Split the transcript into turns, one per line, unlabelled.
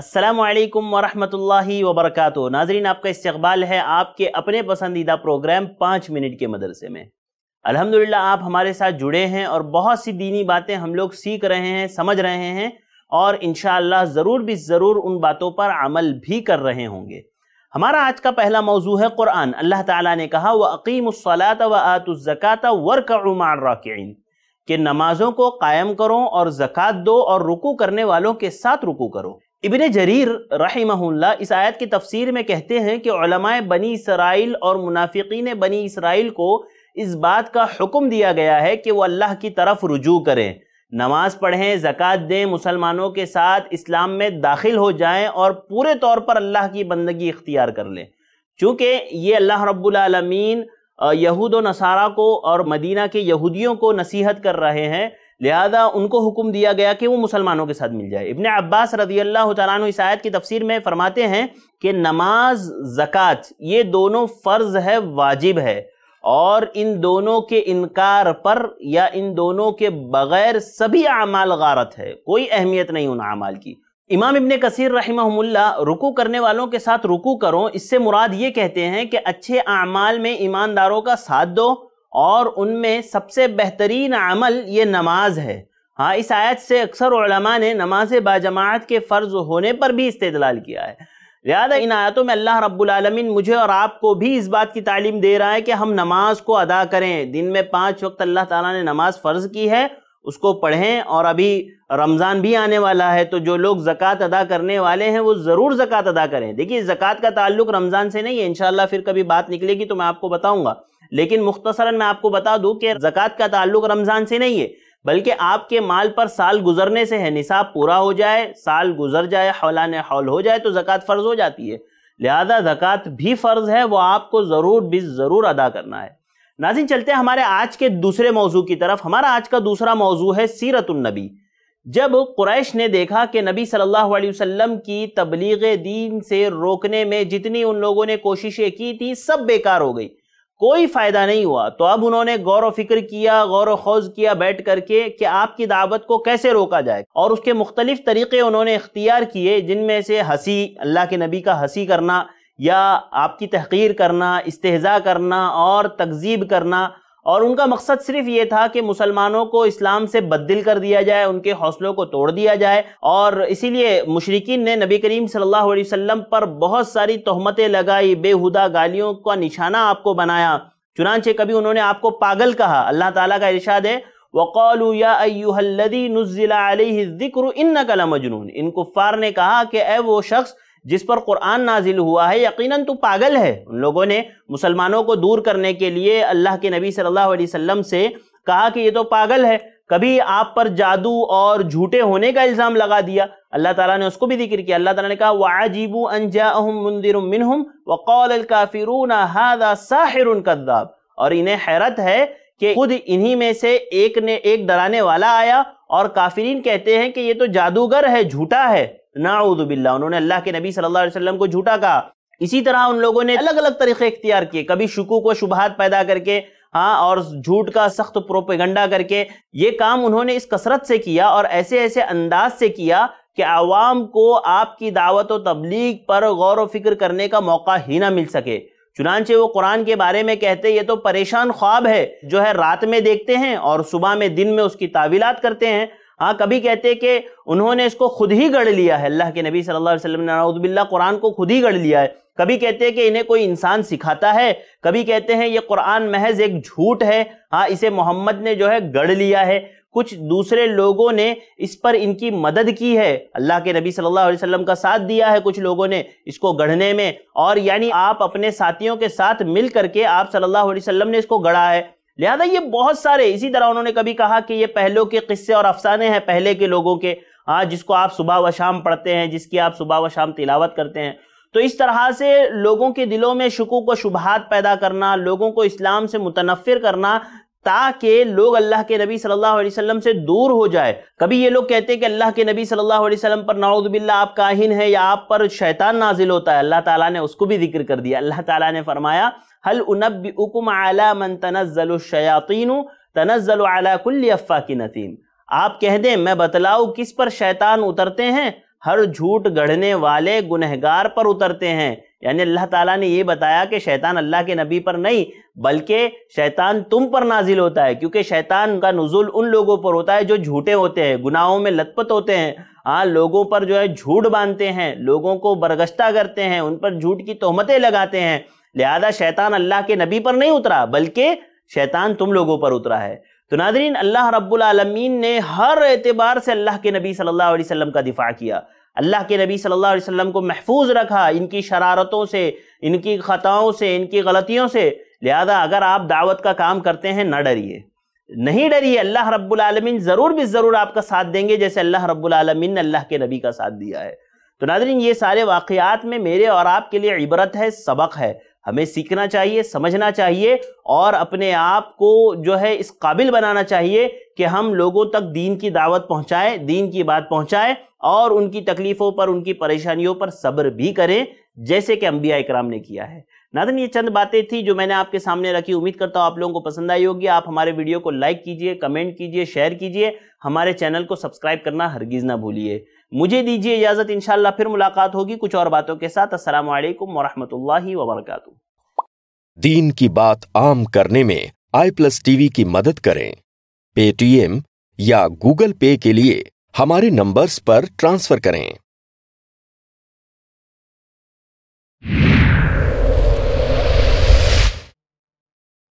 असलकम वरहमल वबरक नाजरीन आपका इस्तबाल है आपके अपने पसंदीदा प्रोग्राम पाँच मिनट के मदरसे में अल्हम्दुलिल्लाह आप हमारे साथ जुड़े हैं और बहुत सी दीनी बातें हम लोग सीख रहे हैं समझ रहे हैं और इन ज़रूर भी ज़रूर उन बातों पर अमल भी कर रहे होंगे हमारा आज का पहला मौजू है क़ुरान अल्लाह ताला ने कहा व अकीमसलात व आतज़क़ात वर्क उमार राकिन नमाज़ों को कायम करो और ज़क़़त दो और रुकू करने वालों के साथ रुकू करो इबन जरीर रही इस आयत की तफसीर में कहते हैं कि बनी इसराइल और मुनाफिकीन बनी इसराइल को इस बात का हुक्म दिया गया है कि वो अल्लाह की तरफ रुजू करें नमाज पढ़ें ज़क़़त दें मुसलमानों के साथ इस्लाम में दाखिल हो जाएं और पूरे तौर पर अल्लाह की बंदगी इख्तियार कर लें चूँकि ये अल्लाह रब्बुलमीन यहूद नसारा को और मदीना के यहूदियों को नसीहत कर रहे हैं लिहाजा उनको हुक्म दिया गया कि वो मुसलमानों के साथ मिल जाए इबन अब्बास रदी अल्लाह तु इस आयत की तफसीर में फरमाते हैं कि नमाज ज़क़़त ये दोनों फ़र्ज़ है वाजिब है और इन दोनों के इनकार पर या इन दोनों के बग़ैर सभी अमाल गारत है कोई अहमियत नहीं उन अमाल की इमाम इबन कसर रहमहुल्ला रुकू करने वालों के साथ रुकू करो इससे मुराद ये कहते हैं कि अच्छे अमाल में ईमानदारों का साथ दो और उनमें सबसे बेहतरीन अमल ये नमाज है हाँ इस आयत से अक्सर ने नमाज बाजमात के फ़र्ज होने पर भी इस्तलाल किया है लिहाजा इन आयतों में अल्लाह रब्बुलमीन मुझे और आपको भी इस बात की तालीम दे रहा है कि हम नमाज को अदा करें दिन में पाँच वक्त अल्लाह ताला ने नमाज फ़र्ज़ की है उसको पढ़ें और अभी रमज़ान भी आने वाला है तो जो लोग ज़क़़त अदा करने वाले हैं वो ज़रूर ज़क़़त अदा करें देखिए ज़क़़त का ताल्लुक रमज़ान से नहीं है इन फिर कभी बात निकलेगी तो मैं आपको बताऊँगा लेकिन मुख्तसरा मैं आपको बता दूं कि जक़ात का ताल्लुक रमज़ान से नहीं है बल्कि आपके माल पर साल गुजरने से है निसाब पूरा हो जाए साल गुजर जाए हौलान हौल हो जाए तो ज़क़़त फ़र्ज़ हो जाती है लिहाजा ज़क़़त भी फ़र्ज़ है वो आपको ज़रूर भी ज़रूर अदा करना है नाजिन चलते हैं हमारे आज के दूसरे मौजू की तरफ हमारा आज का दूसरा मौजू है सीरतुलनबी जब कुरैश ने देखा कि नबी सल्लल्लाहु अलैहि वसल्लम की तबलीग दीन से रोकने में जितनी उन लोगों ने कोशिशें की थी सब बेकार हो गई कोई फायदा नहीं हुआ तो अब उन्होंने गौर व फिक्र किया गौर व खौज किया बैठ करके कि आपकी दावत को कैसे रोका जाए और उसके मुख्तलिफ तरीके उन्होंने इख्तियार किए जिनमें से हंसी अल्लाह के नबी का हंसी करना या आपकी तहकीर करना इस्तेजा करना और तकजीब करना और उनका मकसद सिर्फ ये था कि मुसलमानों को इस्लाम से बदल कर दिया जाए उनके हौसलों को तोड़ दिया जाए और इसीलिए मुशरकिन ने नबी करीम सल्लल्लाहु अलैहि वसल्लम पर बहुत सारी तहमतें लगाई बेहुदा गालियों का निशाना आपको बनाया चुनानचे कभी उन्होंने आपको पागल कहा अल्लाह ताला का इरशाद है वक़ालू यादी नज़िला इन कला मजनून इन कुफ़ार ने कहा कि अ वो शख्स जिस पर कुरान नाजिल हुआ है यकीनन तू पागल है उन लोगों ने मुसलमानों को दूर करने के लिए अल्लाह के नबी सल्लल्लाहु अलैहि वसल्लम से कहा कि ये तो पागल है कभी आप पर जादू और झूठे होने का इल्ज़ाम लगा दिया अल्लाह ताला ने उसको भी जिक्र किया अल्लाह ताला ने कहा वाजीबू अनजादिरमिनहम वक़ालकाफिरून हादा साहिर कद्दाब और इन्हें हैरत है कि खुद इन्हीं में से एक ने एक डराने वाला आया और काफिरीन कहते हैं कि ये तो जादूगर है झूठा है नाउदबिल्ला उन्होंने अल्लाह के नबी सल्लल्लाहु अलैहि वसल्लम को झूठा कहा इसी तरह उन लोगों ने अलग अलग तरीके इख्तियार किए कभी शकू को शुबहत पैदा करके हाँ और झूठ का सख्त प्रोपेगंडा करके ये काम उन्होंने इस कसरत से किया और ऐसे ऐसे अंदाज से किया कि आवाम को आपकी दावत व तबलीग पर गौर व फिक्र करने का मौका ही ना मिल सके चुनानचे वो कुरान के बारे में कहते ये तो परेशान ख्वाब है जो है रात में देखते हैं और सुबह में दिन में उसकी तावीलात करते हैं हाँ कभी कहते कि उन्होंने इसको खुद ही गढ़ लिया है अल्लाह के नबी सल्लल्लाहु अलैहि वसल्लम ने नाउदबिल्ला कुरान को खुद ही गढ़ लिया है कभी कहते हैं कि इन्हें कोई इंसान सिखाता है कभी कहते हैं ये कुरान महज एक झूठ है हाँ इसे मोहम्मद ने जो है गढ़ लिया है कुछ दूसरे लोगों ने इस पर इनकी मदद की है अल्लाह के नबी सल्लल्लाहु अलैहि वसल्लम का साथ दिया है कुछ लोगों ने इसको गढ़ने में और यानी आप अपने साथियों के साथ मिल करके आप सल्लल्लाहु अलैहि वसल्लम ने इसको गढ़ा है लिहाजा ये बहुत सारे इसी तरह उन्होंने कभी कहा कि ये पहलों के किस्से और अफसाने हैं पहले के लोगों के हाँ जिसको आप सुबह व शाम पढ़ते हैं जिसकी आप सुबह व शाम तिलावत करते हैं तो इस तरह से लोगों के दिलों में शकूक व शुबहात पैदा करना लोगों को इस्लाम से मुतनफिर करना ताकि लोग अल्लाह के नबी सल्लल्लाहु अलैहि वसल्लम से दूर हो जाए कभी ये लोग कहते हैं कि अल्लाह के नबी सल्लल्लाहु अलैहि वसल्लम पर नाउदबिल्ला आप काहिन है या आप पर शैतान नाजिल होता है अल्लाह ताला ने उसको भी जिक्र कर दिया अल्लाह ताला ने फरमाया हल उनब उकुम आला मन तनज़ल शयातीन तनज़ल आला की नतीन आप कह दें मैं बतलाऊ किस पर शैतान उतरते हैं हर झूठ गढ़ने वाले गुनहगार पर उतरते हैं यानी अल्लाह ताला ने ये बताया कि शैतान अल्लाह के नबी पर नहीं बल्कि शैतान तुम पर नाजिल होता है क्योंकि शैतान का नज़ुल उन लोगों पर होता है जो झूठे होते हैं गुनाहों में लतपत होते हैं हाँ लोगों पर जो है झूठ बांधते हैं लोगों को बरगश्ता करते हैं उन पर झूठ की तोहमतें लगाते हैं लिहाजा शैतान अल्लाह के नबी पर नहीं उतरा बल्कि शैतान तुम लोगों पर उतरा है तो नादरीन अल्लाह रब्लमीन ने हर एतबार से अल्लाह के नबी सल्लल्लाहु अलैहि वसल्लम का दिफा किया अल्लाह के नबी सल्लल्लाहु अलैहि वसल्लम को महफूज रखा इनकी शरारतों से इनकी ख़ताओं से इनकी गलतियों से लिहाजा अगर आप दावत का काम करते हैं ना डरिए नहीं डरिए अल्लाह रब्लमीन ज़रूर भी ज़रूर आपका साथ देंगे जैसे अल्लाह रब्लमीन ने अल्लाह के नबी का साथ दिया है तो नादरीन ये सारे वाक़ात में मेरे और आपके लिए इबरत है सबक है हमें सीखना चाहिए समझना चाहिए और अपने आप को जो है इस काबिल बनाना चाहिए कि हम लोगों तक दीन की दावत पहुंचाएं दीन की बात पहुंचाएं और उनकी तकलीफ़ों पर उनकी परेशानियों पर सब्र भी करें जैसे कि अंबिया कराम ने किया है नादन ये चंद बातें थी जो मैंने आपके सामने रखी उम्मीद करता हूँ आप लोगों को पसंद आई होगी आप हमारे वीडियो को लाइक कीजिए कमेंट कीजिए शेयर कीजिए हमारे चैनल को सब्सक्राइब करना हरगिज ना भूलिए मुझे दीजिए इजाज़त इंशाल्लाह फिर मुलाकात होगी कुछ और बातों के साथ असलम वरहमल वबरक दीन की बात आम करने में आई प्लस टीवी की मदद करें पेटीएम या गूगल पे के लिए हमारे नंबर्स पर ट्रांसफर करें